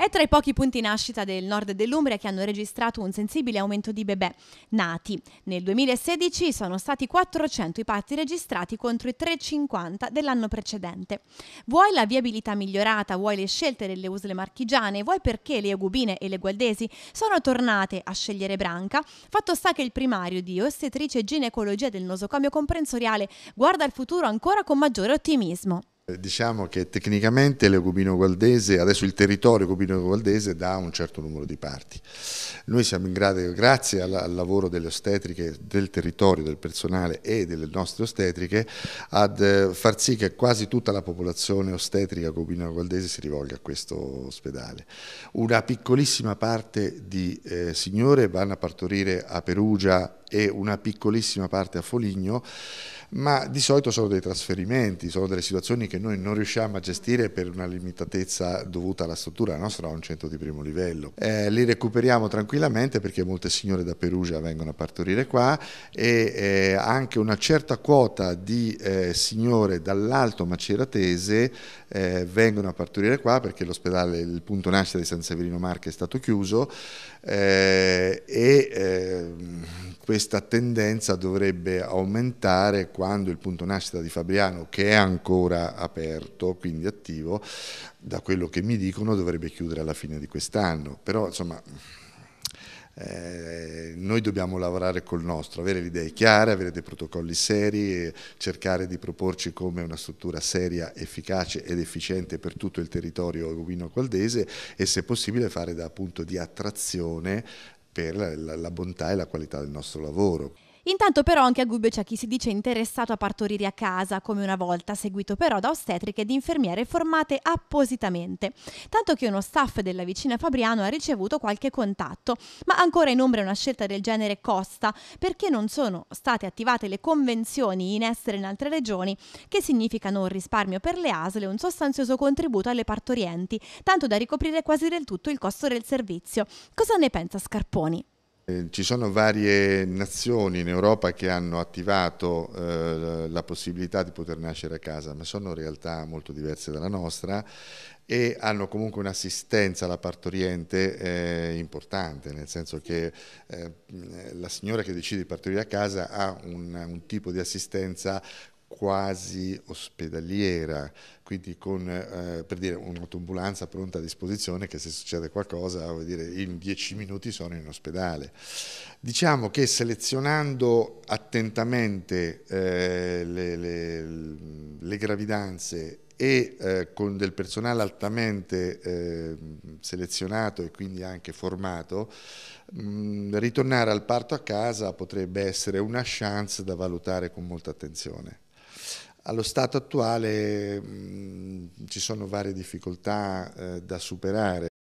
È tra i pochi punti nascita del nord dell'Umbria che hanno registrato un sensibile aumento di bebè nati. Nel 2016 sono stati 400 i parti registrati contro i 350 dell'anno precedente. Vuoi la viabilità migliorata, vuoi le scelte delle usle marchigiane, vuoi perché le Agubine e le Gualdesi sono tornate a scegliere Branca, fatto sta che il primario di ostetrice e ginecologia del nosocomio comprensoriale guarda il futuro ancora con maggiore ottimismo. Eh, diciamo che tecnicamente l'Ecobino Gualdese, adesso il territorio Ecobino Gualdese dà un certo numero di parti. Noi siamo in grado, grazie al, al, lavoro delle ostetriche, del territorio, del personale e delle nostre ostetriche, ad eh, far sì che quasi tutta la popolazione ostetrica Ecobino Gualdese si rivolga a questo ospedale. Una piccolissima parte di eh, signore vanno a partorire a Perugia e una piccolissima parte a Foligno, ma di solito sono dei trasferimenti, sono delle situazioni che noi non riusciamo a gestire per una limitatezza dovuta alla struttura, la nostra a un centro di primo livello. Eh, li recuperiamo tranquillamente perché molte signore da Perugia vengono a partorire qua e eh, anche una certa quota di eh, signore dall'alto maceratese eh, vengono a partorire qua perché l'ospedale, il punto nascita di San Severino Marche è stato chiuso eh, e questa tendenza dovrebbe aumentare quando il punto nascita di Fabriano, che è ancora aperto, quindi attivo, da quello che mi dicono dovrebbe chiudere alla fine di quest'anno. Però insomma eh, noi dobbiamo lavorare col nostro, avere le idee chiare, avere dei protocolli seri, cercare di proporci come una struttura seria, efficace ed efficiente per tutto il territorio gubino-caldese e se possibile fare da punto di attrazione per la, la, la bontà e la qualità del nostro lavoro. Intanto però anche a Gubbio c'è chi si dice interessato a partorire a casa, come una volta, seguito però da ostetriche ed infermiere formate appositamente. Tanto che uno staff della vicina Fabriano ha ricevuto qualche contatto, ma ancora in ombra una scelta del genere costa, perché non sono state attivate le convenzioni in essere in altre regioni, che significano un risparmio per le ASL e un sostanzioso contributo alle partorienti, tanto da ricoprire quasi del tutto il costo del servizio. Cosa ne pensa Scarponi? Eh, ci sono varie nazioni in Europa che hanno attivato eh, la possibilità di poter nascere a casa, ma sono realtà molto diverse dalla nostra e hanno comunque un'assistenza alla partoriente eh, importante, nel senso che eh, la signora che decide di partorire a casa ha un, un tipo di assistenza quasi ospedaliera, quindi con eh, per dire, un'autoambulanza pronta a disposizione che se succede qualcosa dire, in dieci minuti sono in ospedale. Diciamo che selezionando attentamente eh, le, le, le, gravidanze e eh, con del personale altamente ehm, selezionato e quindi anche formato, mh, mm, ritornare al parto a casa potrebbe essere una chance da valutare con molta attenzione. Allo stato attuale mh, mm, ci sono varie difficoltà eh, da superare.